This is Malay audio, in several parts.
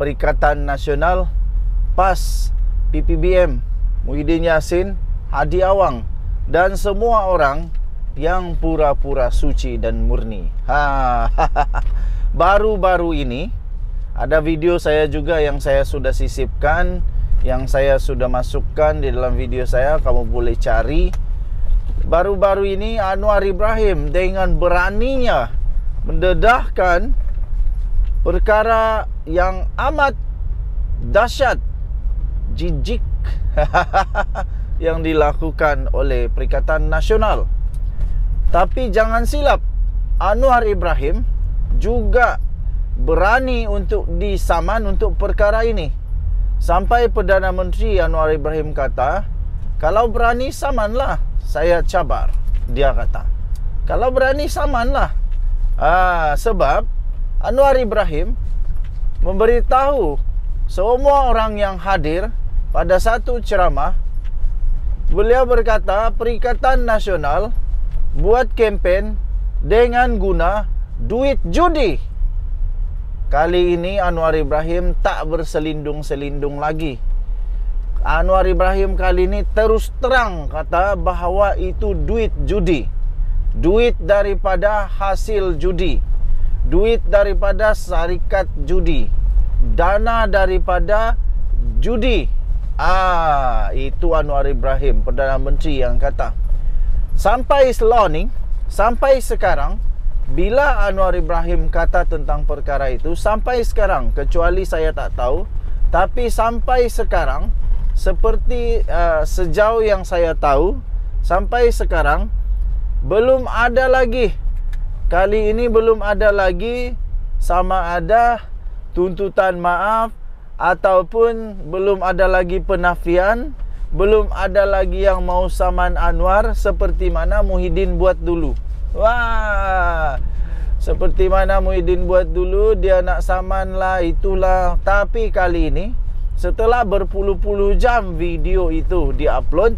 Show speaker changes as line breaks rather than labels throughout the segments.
Perikatan Nasional PAS PPBM Muhyiddin Yassin Hadi Awang dan semua orang yang pura-pura suci dan murni. Ha, ha, ha, ha. Baru-baru ini ada video saya juga yang saya sudah sisipkan, yang saya sudah masukkan di dalam video saya, kamu boleh cari. Baru-baru ini Anwar Ibrahim dengan beraninya mendedahkan perkara yang amat dahsyat jijik yang dilakukan oleh Perikatan Nasional. Tapi jangan silap, Anwar Ibrahim juga berani untuk disaman untuk perkara ini. Sampai Perdana Menteri Anwar Ibrahim kata, kalau berani samanlah, saya cabar, dia kata. Kalau berani samanlah. Ah, sebab Anwar Ibrahim memberitahu semua orang yang hadir pada satu ceramah beliau berkata Perikatan Nasional buat kempen dengan guna duit judi kali ini Anwar Ibrahim tak berselindung-selindung lagi Anwar Ibrahim kali ini terus terang kata bahawa itu duit judi duit daripada hasil judi duit daripada syarikat judi dana daripada judi ah itu Anwar Ibrahim Perdana Menteri yang kata sampai law ni sampai sekarang bila Anwar Ibrahim kata tentang perkara itu sampai sekarang kecuali saya tak tahu tapi sampai sekarang seperti uh, sejauh yang saya tahu sampai sekarang belum ada lagi kali ini belum ada lagi sama ada tuntutan maaf ataupun belum ada lagi penafian belum ada lagi yang mau saman Anwar seperti mana Muhyiddin buat dulu wah seperti mana Muhyiddin buat dulu dia nak saman lah itulah tapi kali ini setelah berpuluh-puluh jam video itu diupload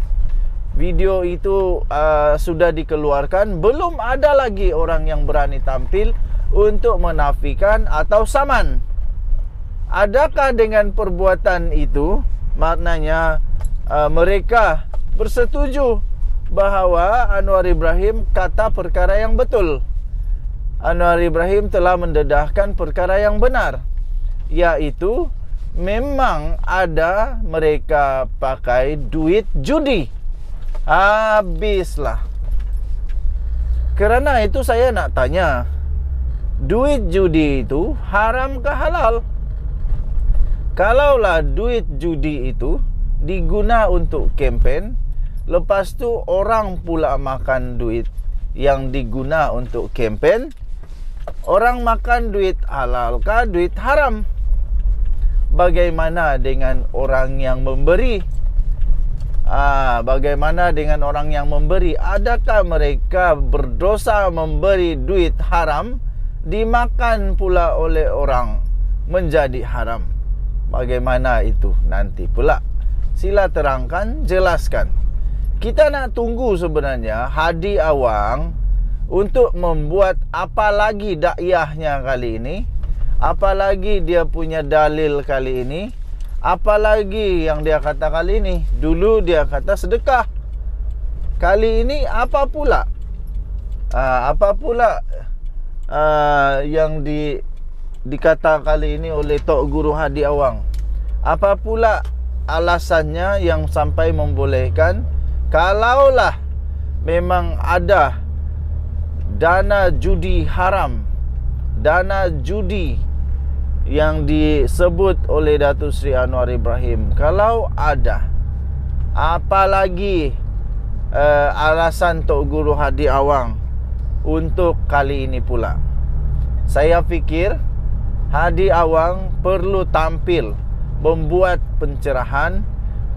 video itu uh, sudah dikeluarkan belum ada lagi orang yang berani tampil untuk menafikan atau saman adakah dengan perbuatan itu maknanya uh, mereka bersetuju bahawa Anwar Ibrahim kata perkara yang betul Anwar Ibrahim telah mendedahkan perkara yang benar yaitu memang ada mereka pakai duit judi Habislah Kerana itu saya nak tanya Duit judi itu haram ke halal? Kalaulah duit judi itu diguna untuk kempen Lepas tu orang pula makan duit yang diguna untuk kempen Orang makan duit halal ke duit haram? Bagaimana dengan orang yang memberi Ah, bagaimana dengan orang yang memberi? Adakah mereka berdosa memberi duit haram dimakan pula oleh orang menjadi haram? Bagaimana itu nanti pula? Sila terangkan, jelaskan. Kita nak tunggu sebenarnya Hadi Awang untuk membuat apa lagi dakyahnya kali ini? Apalagi dia punya dalil kali ini? Apalagi yang dia kata kali ini Dulu dia kata sedekah Kali ini apa pula uh, Apa pula uh, Yang di Dikata kali ini oleh Tok Guru Hadi Awang Apa pula alasannya yang sampai membolehkan Kalaulah memang ada Dana judi haram Dana judi yang disebut oleh Datuk Sri Anwar Ibrahim kalau ada apalagi uh, alasan Tok Guru Hadi Awang untuk kali ini pula saya fikir Hadi Awang perlu tampil membuat pencerahan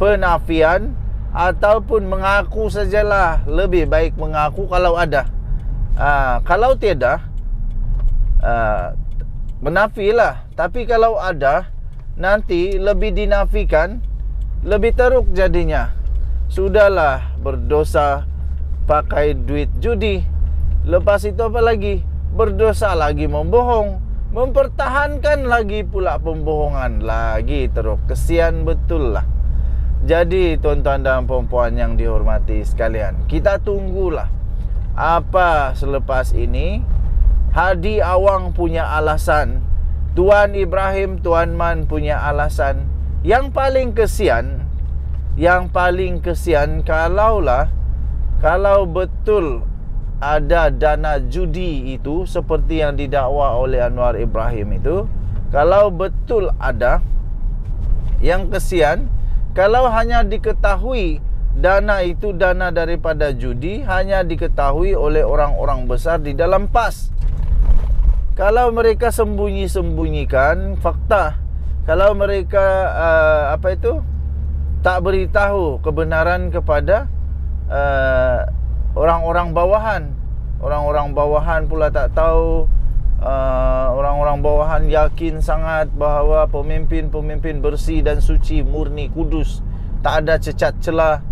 penafian ataupun mengaku sajalah lebih baik mengaku kalau ada uh, kalau tiada uh, menafilah tapi kalau ada nanti lebih dinafikan lebih teruk jadinya sudahlah berdosa pakai duit judi lepas itu apa lagi berdosa lagi membohong mempertahankan lagi pula pembohongan lagi teruk kesian betul lah jadi tuan-tuan dan puan-puan yang dihormati sekalian kita tunggulah apa selepas ini Hadi Awang punya alasan Tuan Ibrahim Tuan Man punya alasan Yang paling kesian Yang paling kesian Kalaulah Kalau betul Ada dana judi itu Seperti yang didakwa oleh Anwar Ibrahim itu Kalau betul ada Yang kesian Kalau hanya diketahui Dana itu dana daripada judi Hanya diketahui oleh orang-orang besar Di dalam PAS kalau mereka sembunyi-sembunyikan fakta kalau mereka uh, apa itu tak beritahu kebenaran kepada uh, orang-orang uh, bawahan orang-orang bawahan pula tak tahu uh, orang-orang uh, bawahan yakin sangat bahawa pemimpin-pemimpin bersih dan suci murni kudus tak ada cecat celah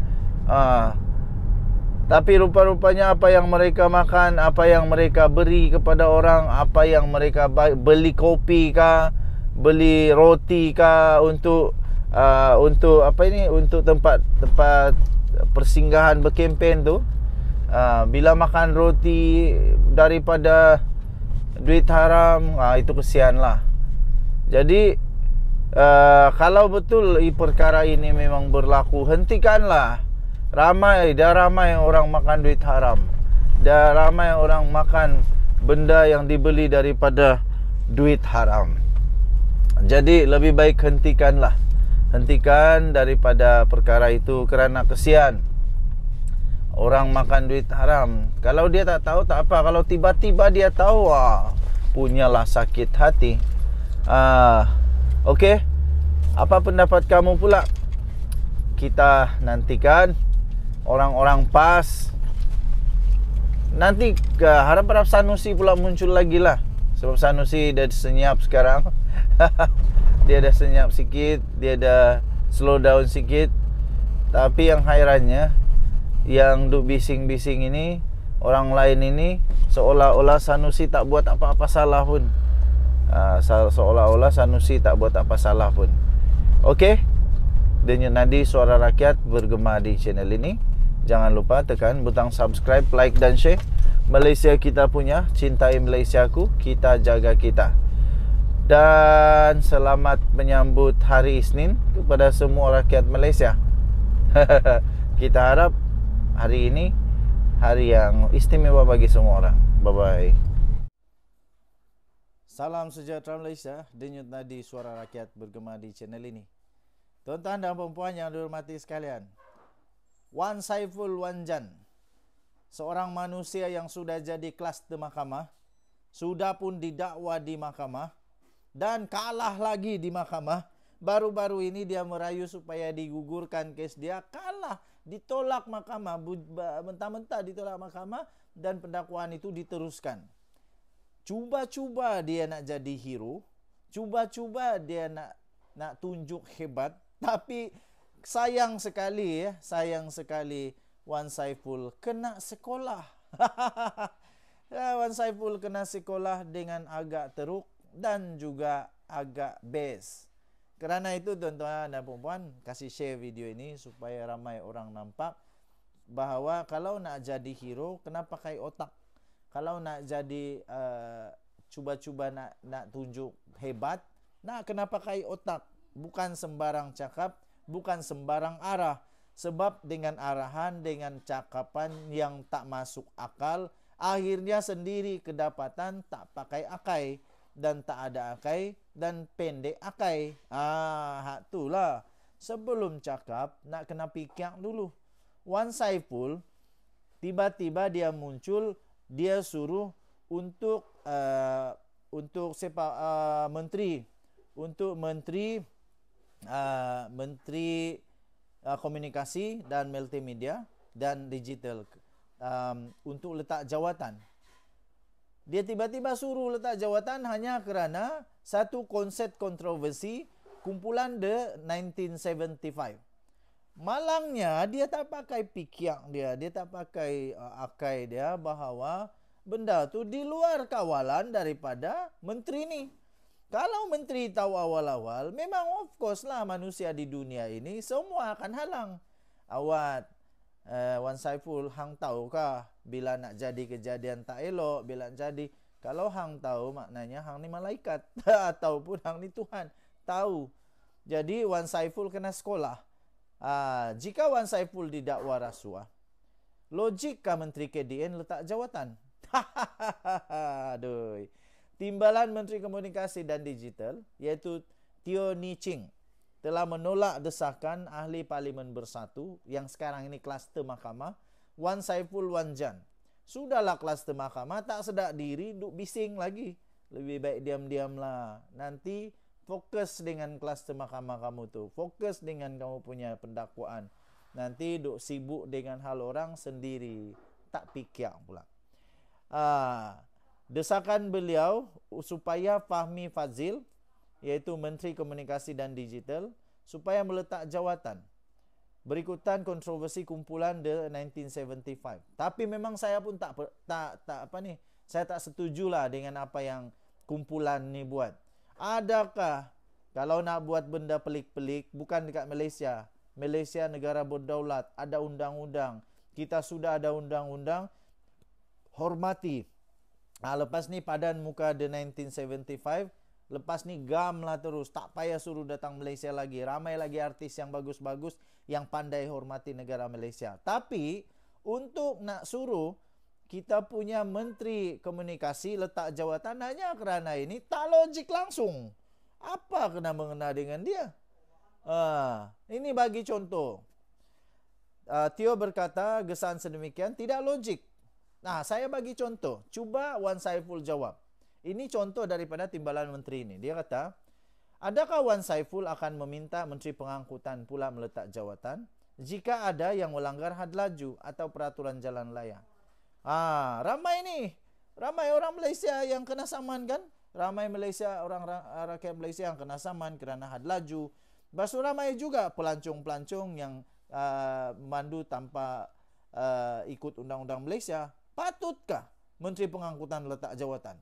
uh, tapi rupa-rupanya apa yang mereka makan, apa yang mereka beri kepada orang, apa yang mereka beli kopi ke, beli roti ke untuk uh, untuk apa ini untuk tempat tempat persinggahan berkempen tu. Uh, bila makan roti daripada duit haram, uh, itu kesianlah. Jadi uh, kalau betul perkara ini memang berlaku, hentikanlah ramai dah ramai orang makan duit haram dah ramai orang makan benda yang dibeli daripada duit haram jadi lebih baik hentikanlah hentikan daripada perkara itu kerana kesian orang makan duit haram kalau dia tak tahu tak apa kalau tiba-tiba dia tahu wah punyalah sakit hati ah uh, okey apa pendapat kamu pula kita nantikan orang-orang PAS nanti uh, harap-harap Sanusi pula muncul lagi lah sebab Sanusi dah senyap sekarang dia dah senyap sikit dia dah slow down sikit tapi yang hairannya yang duk bising-bising ini orang lain ini seolah-olah Sanusi tak buat apa-apa salah pun uh, seolah-olah Sanusi tak buat apa salah pun Okey, denyut nadi suara rakyat bergema di channel ini. Jangan lupa tekan butang subscribe, like dan share Malaysia kita punya Cintai Malaysia ku Kita jaga kita Dan selamat menyambut hari Isnin Kepada semua rakyat Malaysia Kita harap hari ini Hari yang istimewa bagi semua orang Bye-bye Salam sejahtera Malaysia Denyut nadi suara rakyat bergema di channel ini Tuan-tuan dan perempuan yang dihormati sekalian Wan Saiful jan, seorang manusia yang sudah jadi kelas di mahkamah sudah pun didakwa di mahkamah dan kalah lagi di mahkamah baru-baru ini dia merayu supaya digugurkan kes dia kalah ditolak mahkamah mentah-mentah ditolak mahkamah dan pendakwaan itu diteruskan cuba-cuba dia nak jadi hero cuba-cuba dia nak nak tunjuk hebat tapi sayang sekali ya, sayang sekali Wan Saiful kena sekolah. ya, Wan Saiful kena sekolah dengan agak teruk dan juga agak base. Kerana itu tuan-tuan dan puan-puan kasih share video ini supaya ramai orang nampak bahawa kalau nak jadi hero kena pakai otak. Kalau nak jadi uh, cuba-cuba uh, nak nak tunjuk hebat, nak kena pakai otak, bukan sembarang cakap bukan sembarang arah. Sebab dengan arahan, dengan cakapan yang tak masuk akal, akhirnya sendiri kedapatan tak pakai akai dan tak ada akai dan pendek akai. Ah, hak itulah. Sebelum cakap, nak kena pikir dulu. Wan Saiful, tiba-tiba dia muncul, dia suruh untuk uh, untuk sepa, uh, ah, menteri untuk menteri Ah, menteri uh, Komunikasi dan Multimedia dan Digital um, untuk letak jawatan. Dia tiba-tiba suruh letak jawatan hanya kerana satu konsep kontroversi kumpulan The 1975. Malangnya dia tak pakai pikir dia, dia tak pakai uh, akai dia bahawa benda tu di luar kawalan daripada menteri ni. Kalau menteri tahu awal-awal, memang of course lah manusia di dunia ini semua akan halang. Awat, uh, eh, Wan Saiful, hang tahu kah bila nak jadi kejadian tak elok, bila nak jadi... Kalau hang tahu maknanya hang ni malaikat ataupun hang ni Tuhan tahu. Jadi Wan Saiful kena sekolah. Uh, jika Wan Saiful didakwa rasuah, logikkah Menteri KDN letak jawatan? Hahaha, Aduh. Timbalan Menteri Komunikasi dan Digital iaitu Teo Ni Ching telah menolak desakan Ahli Parlimen Bersatu yang sekarang ini kluster mahkamah Wan Saiful Wan Jan. Sudahlah kluster mahkamah tak sedak diri duk bising lagi. Lebih baik diam-diamlah. Nanti fokus dengan kluster mahkamah kamu tu. Fokus dengan kamu punya pendakwaan. Nanti duk sibuk dengan hal orang sendiri. Tak pikir pula. Ah, desakan beliau supaya Fahmi Fazil iaitu Menteri Komunikasi dan Digital supaya meletak jawatan berikutan kontroversi kumpulan the 1975 tapi memang saya pun tak tak tak apa ni saya tak setujulah dengan apa yang kumpulan ni buat adakah kalau nak buat benda pelik-pelik bukan dekat Malaysia Malaysia negara berdaulat ada undang-undang kita sudah ada undang-undang hormati Ah lepas ni padan muka the 1975, lepas ni gam lah terus. Tak payah suruh datang Malaysia lagi. Ramai lagi artis yang bagus-bagus yang pandai hormati negara Malaysia. Tapi untuk nak suruh kita punya menteri komunikasi letak jawatan hanya kerana ini tak logik langsung. Apa kena mengena dengan dia? Ah, ini bagi contoh. Uh, ah, Tio berkata gesan sedemikian tidak logik Nah, saya bagi contoh. Cuba Wan Saiful jawab. Ini contoh daripada timbalan menteri ini. Dia kata, adakah Wan Saiful akan meminta Menteri Pengangkutan pula meletak jawatan jika ada yang melanggar had laju atau peraturan jalan layak? Ah, ha, ramai ni. Ramai orang Malaysia yang kena saman kan? Ramai Malaysia orang rakyat Malaysia yang kena saman kerana had laju. Basuh ramai juga pelancong-pelancong yang uh, mandu tanpa uh, ikut undang-undang Malaysia patutkah Menteri Pengangkutan letak jawatan?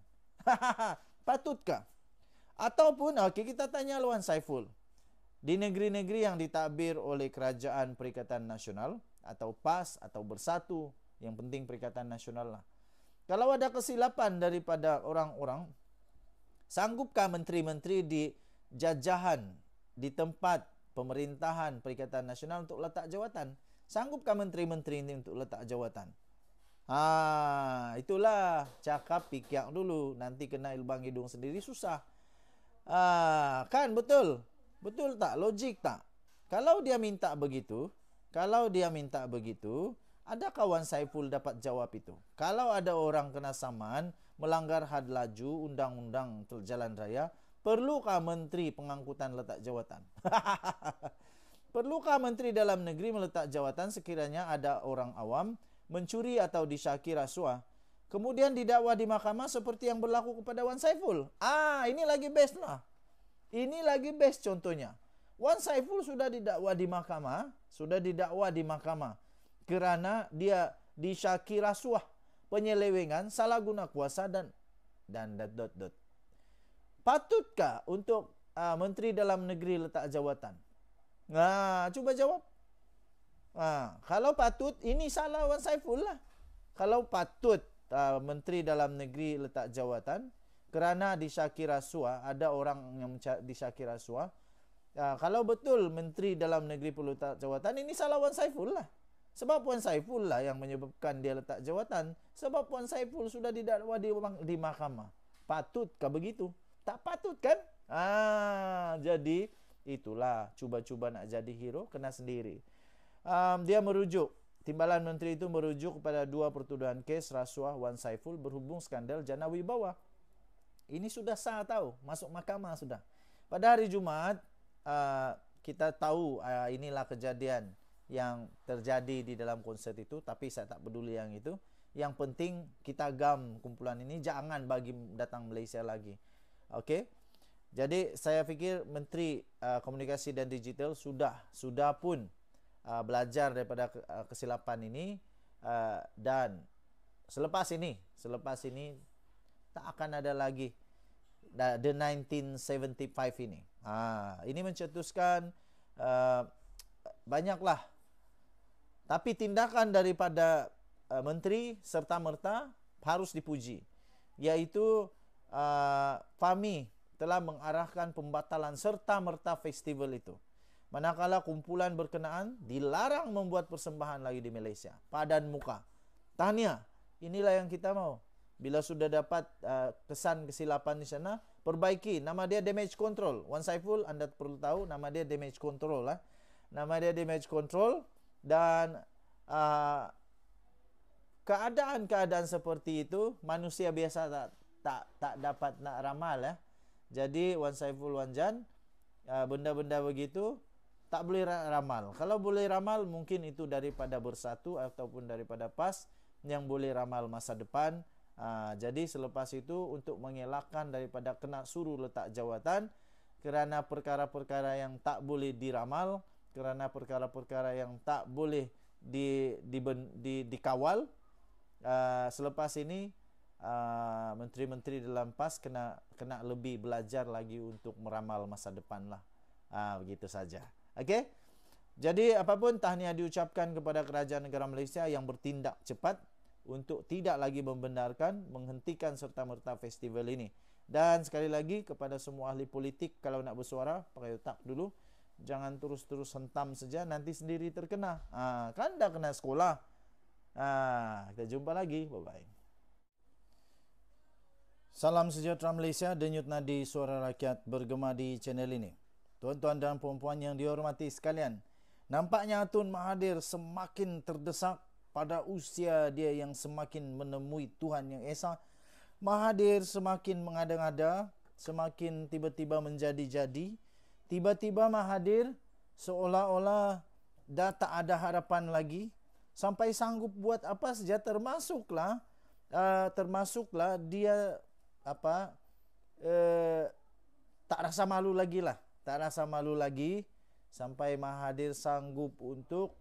patutkah? Ataupun, okay kita tanya Luan Saiful. Di negeri-negeri yang ditabir oleh Kerajaan Perikatan Nasional atau PAS atau Bersatu, yang penting Perikatan Nasional lah. Kalau ada kesilapan daripada orang-orang, sanggupkah menteri-menteri di jajahan, di tempat pemerintahan Perikatan Nasional untuk letak jawatan? Sanggupkah menteri-menteri ini untuk letak jawatan? Ha, itulah cakap pikir dulu. Nanti kena lubang hidung sendiri susah. Ha, kan betul? Betul tak? Logik tak? Kalau dia minta begitu, kalau dia minta begitu, ada kawan Saiful dapat jawab itu. Kalau ada orang kena saman, melanggar had laju, undang-undang jalan raya, perlukah menteri pengangkutan letak jawatan? perlukah menteri dalam negeri meletak jawatan sekiranya ada orang awam mencuri atau disyaki rasuah. Kemudian didakwa di mahkamah seperti yang berlaku kepada Wan Saiful. Ah, ini lagi best lah. Ini lagi best contohnya. Wan Saiful sudah didakwa di mahkamah. Sudah didakwa di mahkamah. Kerana dia disyaki rasuah. Penyelewengan, salah guna kuasa dan dan dot dot dot. Patutkah untuk uh, menteri dalam negeri letak jawatan? Nah, cuba jawab. Ha, kalau patut, ini salah Wan Saiful lah. Kalau patut uh, Menteri Dalam Negeri letak jawatan, kerana di Syakir Rasuah, ada orang yang di Syakir Rasuah, ha, uh, kalau betul Menteri Dalam Negeri perlu letak jawatan, ini salah Wan Saiful lah. Sebab Wan Saiful lah yang menyebabkan dia letak jawatan. Sebab Wan Saiful sudah didakwa di, di mahkamah. Patutkah begitu? Tak patut kan? Ah, jadi itulah cuba-cuba nak jadi hero kena sendiri um, dia merujuk timbalan menteri itu merujuk kepada dua pertuduhan kes rasuah Wan Saiful berhubung skandal Jana Wibawa. Ini sudah sah tahu, masuk mahkamah sudah. Pada hari Jumaat uh, kita tahu uh, inilah kejadian yang terjadi di dalam konsert itu tapi saya tak peduli yang itu. Yang penting kita gam kumpulan ini jangan bagi datang Malaysia lagi. Okey. Jadi saya fikir Menteri uh, Komunikasi dan Digital sudah sudah pun Uh, belajar daripada uh, kesilapan ini uh, dan selepas ini selepas ini tak akan ada lagi the 1975 ini. Ha, ini mencetuskan banyaklah tapi tindakan daripada menteri serta merta harus dipuji yaitu Fami telah mengarahkan pembatalan serta merta festival itu. Manakala kumpulan berkenaan dilarang membuat persembahan lagi di Malaysia. Padan muka. Tanya, inilah yang kita mau. Bila sudah dapat uh, eh, kesan kesilapan di sana, perbaiki. Nama dia damage control. Wan Saiful, anda perlu tahu nama dia damage control. lah. Nama dia damage control. Dan eh, keadaan-keadaan uh, seperti itu, manusia biasa tak tak, tak dapat nak ramal. Eh. Jadi, Wan Saiful, Wan Jan, benda-benda uh, begitu tak boleh ramal. Kalau boleh ramal mungkin itu daripada bersatu ataupun daripada pas yang boleh ramal masa depan. Ah, jadi selepas itu untuk mengelakkan daripada kena suruh letak jawatan kerana perkara-perkara yang tak boleh diramal, kerana perkara-perkara yang tak boleh di, di, di, dikawal. Ah, selepas ini ah, menteri-menteri dalam pas kena kena lebih belajar lagi untuk meramal masa depan lah. Begitu saja. Okey. Jadi apapun tahniah diucapkan kepada kerajaan negara Malaysia yang bertindak cepat untuk tidak lagi membenarkan, menghentikan serta merta festival ini. Dan sekali lagi kepada semua ahli politik kalau nak bersuara pakai otak dulu. Jangan terus-terus hentam saja nanti sendiri terkena. Ha, kan dah kena sekolah. Ha, kita jumpa lagi. Bye-bye. Salam sejahtera Malaysia, denyut nadi suara rakyat bergema di channel ini tuan-tuan dan puan-puan yang dihormati sekalian. Nampaknya Atun Mahathir semakin terdesak pada usia dia yang semakin menemui Tuhan yang Esa. Mahathir semakin mengada-ngada, semakin tiba-tiba menjadi-jadi. Tiba-tiba Mahathir seolah-olah dah tak ada harapan lagi. Sampai sanggup buat apa saja termasuklah uh, termasuklah dia apa uh, tak rasa malu lagi lah. Tak rasa malu lagi sampai mahadir sanggup untuk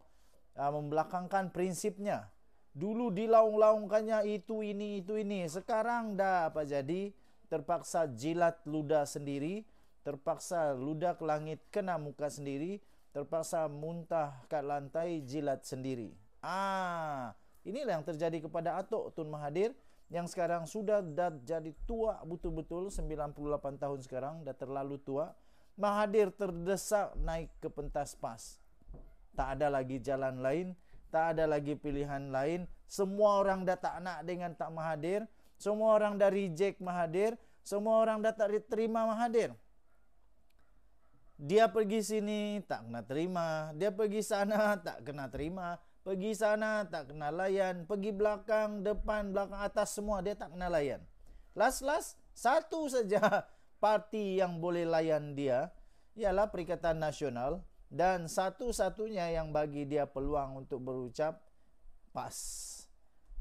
uh, membelakangkan prinsipnya. Dulu dilaung-laungkannya itu ini itu ini, sekarang dah apa jadi terpaksa jilat luda sendiri, terpaksa luda ke langit kena muka sendiri, terpaksa muntah ke lantai jilat sendiri. Ah, inilah yang terjadi kepada Atok Tun Mahadir yang sekarang sudah dah jadi tua betul-betul 98 tahun sekarang dah terlalu tua Mahathir terdesak naik ke pentas PAS. Tak ada lagi jalan lain, tak ada lagi pilihan lain. Semua orang dah tak nak dengan tak Mahathir. Semua orang dah reject Mahathir. Semua orang dah tak terima Mahathir. Dia pergi sini tak kena terima. Dia pergi sana tak kena terima. Pergi sana tak kena layan. Pergi belakang, depan, belakang, atas semua dia tak kena layan. Last-last satu saja parti yang boleh layan dia ialah Perikatan Nasional dan satu-satunya yang bagi dia peluang untuk berucap PAS.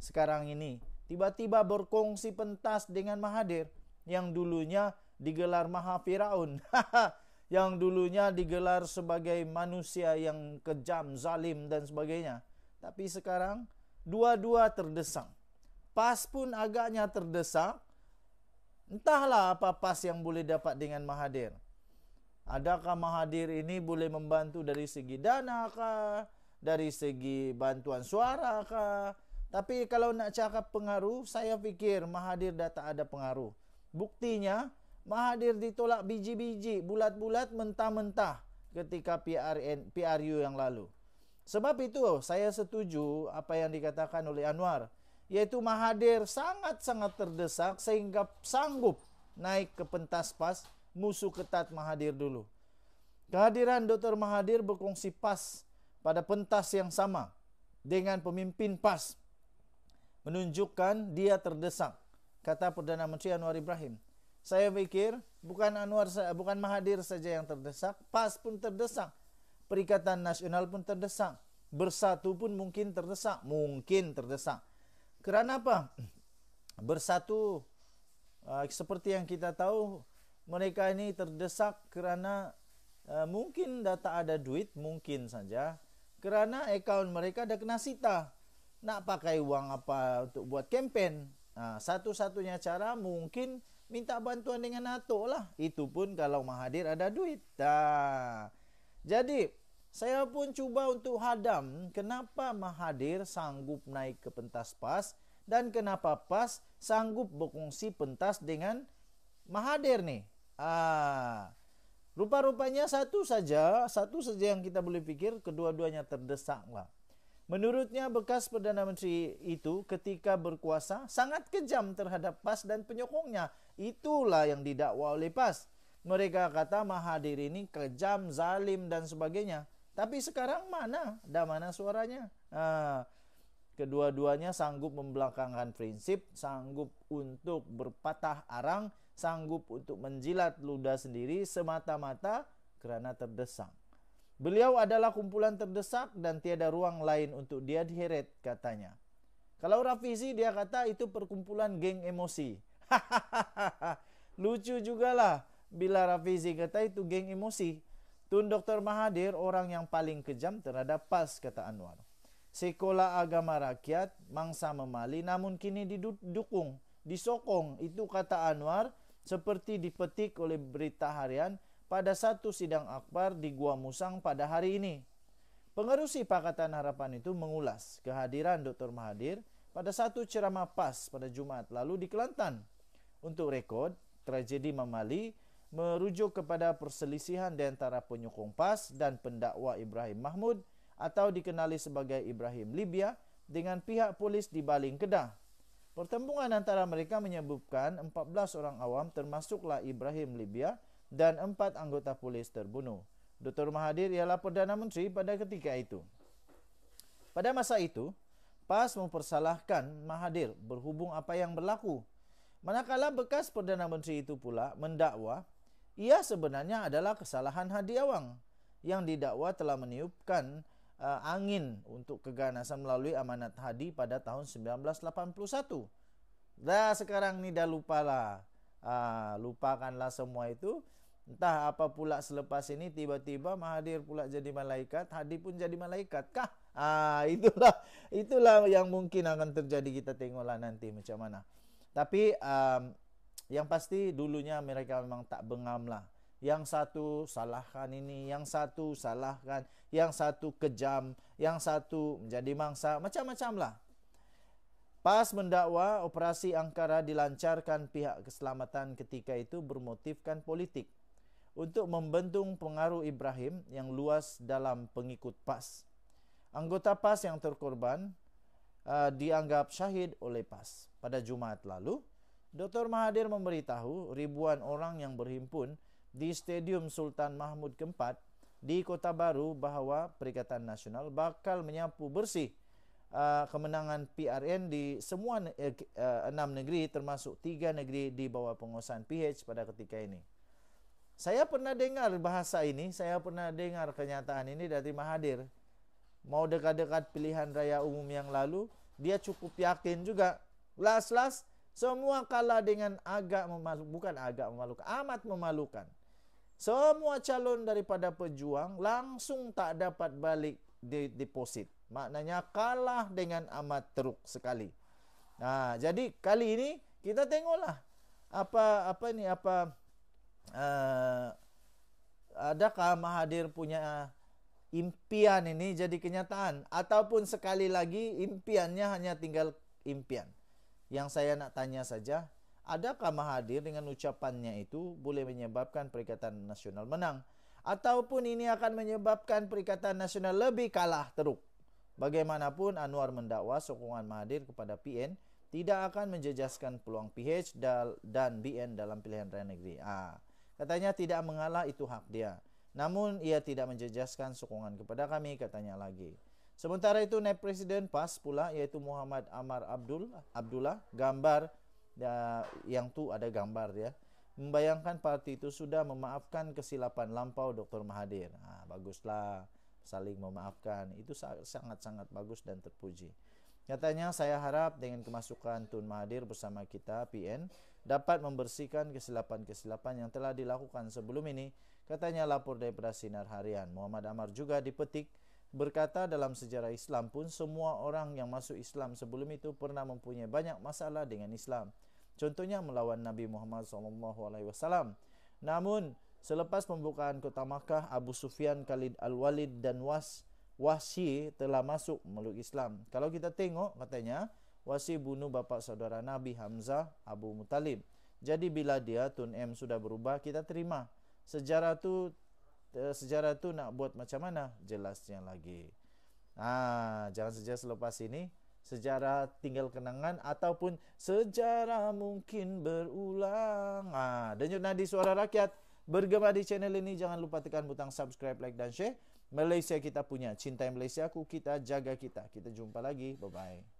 Sekarang ini tiba-tiba berkongsi pentas dengan Mahathir yang dulunya digelar Maha Firaun. yang dulunya digelar sebagai manusia yang kejam, zalim dan sebagainya. Tapi sekarang dua-dua terdesak. PAS pun agaknya terdesak Entahlah apa PAS yang boleh dapat dengan mahadir. Adakah mahadir ini boleh membantu dari segi dana kah? Dari segi bantuan suara kah? Tapi kalau nak cakap pengaruh, saya fikir mahadir dah tak ada pengaruh. Buktinya, mahadir ditolak biji-biji, bulat-bulat, mentah-mentah ketika PRN, PRU yang lalu. Sebab itu, saya setuju apa yang dikatakan oleh Anwar yaitu Mahadir sangat-sangat terdesak sehingga sanggup naik ke pentas pas musuh ketat Mahadir dulu. Kehadiran Dr. Mahadir berkongsi pas pada pentas yang sama dengan pemimpin pas menunjukkan dia terdesak kata Perdana Menteri Anwar Ibrahim. Saya fikir bukan Anwar bukan Mahadir saja yang terdesak, PAS pun terdesak. Perikatan Nasional pun terdesak. Bersatu pun mungkin terdesak, mungkin terdesak. Kerana apa? Bersatu uh, seperti yang kita tahu mereka ini terdesak kerana uh, mungkin dah tak ada duit mungkin saja kerana akaun mereka dah kena sita. Nak pakai wang apa untuk buat kempen? Uh, satu-satunya cara mungkin minta bantuan dengan NATO lah. Itu pun kalau Mahathir ada duit. Uh, jadi saya pun cuba untuk hadam kenapa Mahathir sanggup naik ke pentas PAS dan kenapa PAS sanggup berkongsi pentas dengan Mahathir ni. Ah, rupa-rupanya satu saja, satu saja yang kita boleh fikir kedua-duanya terdesak lah. Menurutnya bekas Perdana Menteri itu ketika berkuasa sangat kejam terhadap PAS dan penyokongnya. Itulah yang didakwa oleh PAS. Mereka kata Mahathir ini kejam, zalim dan sebagainya. Tapi sekarang mana? Dah mana suaranya? Ah, Kedua-duanya sanggup membelakangkan prinsip, sanggup untuk berpatah arang, sanggup untuk menjilat luda sendiri semata-mata karena terdesak. Beliau adalah kumpulan terdesak dan tiada ruang lain untuk dia diheret, katanya. Kalau Rafizi, dia kata itu perkumpulan geng emosi. Lucu juga lah bila Rafizi kata itu geng emosi. Tun Dr. Mahathir orang yang paling kejam terhadap PAS kata Anwar. Sekolah agama rakyat mangsa memali namun kini didukung, disokong itu kata Anwar seperti dipetik oleh berita harian pada satu sidang akbar di Gua Musang pada hari ini. Pengerusi Pakatan Harapan itu mengulas kehadiran Dr. Mahathir pada satu ceramah PAS pada Jumat lalu di Kelantan. Untuk rekod, tragedi memali merujuk kepada perselisihan di antara penyokong PAS dan pendakwa Ibrahim Mahmud atau dikenali sebagai Ibrahim Libya dengan pihak polis di Baling Kedah. Pertembungan antara mereka menyebabkan 14 orang awam termasuklah Ibrahim Libya dan 4 anggota polis terbunuh. Dr. Mahathir ialah Perdana Menteri pada ketika itu. Pada masa itu, PAS mempersalahkan Mahathir berhubung apa yang berlaku. Manakala bekas Perdana Menteri itu pula mendakwa ia sebenarnya adalah kesalahan Hadi Awang yang didakwa telah meniupkan uh, angin untuk keganasan melalui amanat Hadi pada tahun 1981. Dah sekarang ni dah lupalah. Uh, lupakanlah semua itu. Entah apa pula selepas ini tiba-tiba Mahathir pula jadi malaikat, Hadi pun jadi malaikat kah? Ah itulah itulah yang mungkin akan terjadi kita tengoklah nanti macam mana. Tapi um, yang pasti dulunya mereka memang tak bengam lah. Yang satu salahkan ini, yang satu salahkan, yang satu kejam, yang satu menjadi mangsa, macam-macam lah. PAS mendakwa operasi Angkara dilancarkan pihak keselamatan ketika itu bermotifkan politik untuk membendung pengaruh Ibrahim yang luas dalam pengikut PAS. Anggota PAS yang terkorban uh, dianggap syahid oleh PAS. Pada Jumaat lalu, Dr. Mahathir memberitahu ribuan orang yang berhimpun di Stadium Sultan Mahmud keempat di Kota Baru bahawa Perikatan Nasional bakal menyapu bersih uh, kemenangan PRN di semua ne- eh, uh, enam negeri termasuk tiga negeri di bawah penguasaan PH pada ketika ini. Saya pernah dengar bahasa ini, saya pernah dengar kenyataan ini dari Mahathir. Mau dekat-dekat pilihan raya umum yang lalu, dia cukup yakin juga. Last-last, semua kalah dengan agak memalukan. Bukan agak memalukan. Amat memalukan. Semua calon daripada pejuang langsung tak dapat balik di deposit. Maknanya kalah dengan amat teruk sekali. Nah, ha, jadi kali ini kita tengoklah apa apa ni apa uh, adakah Mahadir punya impian ini jadi kenyataan ataupun sekali lagi impiannya hanya tinggal impian. Yang saya nak tanya saja, adakah mahadir dengan ucapannya itu boleh menyebabkan Perikatan Nasional menang? Ataupun ini akan menyebabkan Perikatan Nasional lebih kalah teruk? Bagaimanapun Anwar mendakwa sokongan Mahathir kepada PN tidak akan menjejaskan peluang PH dan BN dalam pilihan raya negeri. Ah, katanya tidak mengalah itu hak dia. Namun ia tidak menjejaskan sokongan kepada kami katanya lagi. Sementara itu naib presiden PAS pula iaitu Muhammad Amar Abdul Abdullah gambar uh, yang tu ada gambar dia membayangkan parti itu sudah memaafkan kesilapan lampau Dr Mahathir. ha, baguslah saling memaafkan itu sangat-sangat bagus dan terpuji. Katanya saya harap dengan kemasukan Tun Mahathir bersama kita PN dapat membersihkan kesilapan-kesilapan yang telah dilakukan sebelum ini. Katanya lapor daripada Sinar Harian. Muhammad Amar juga dipetik berkata dalam sejarah Islam pun semua orang yang masuk Islam sebelum itu pernah mempunyai banyak masalah dengan Islam. Contohnya melawan Nabi Muhammad SAW. Namun selepas pembukaan kota Makkah, Abu Sufyan, Khalid Al-Walid dan Was Wasi telah masuk meluk Islam. Kalau kita tengok katanya Wasi bunuh bapa saudara Nabi Hamzah Abu Mutalib. Jadi bila dia Tun M sudah berubah kita terima. Sejarah tu Eh, sejarah tu nak buat macam mana jelasnya lagi ah ha, jangan saja selepas ini sejarah tinggal kenangan ataupun sejarah mungkin berulang ah ha, juga di suara rakyat bergema di channel ini jangan lupa tekan butang subscribe like dan share Malaysia kita punya cinta Malaysia aku kita jaga kita kita jumpa lagi bye bye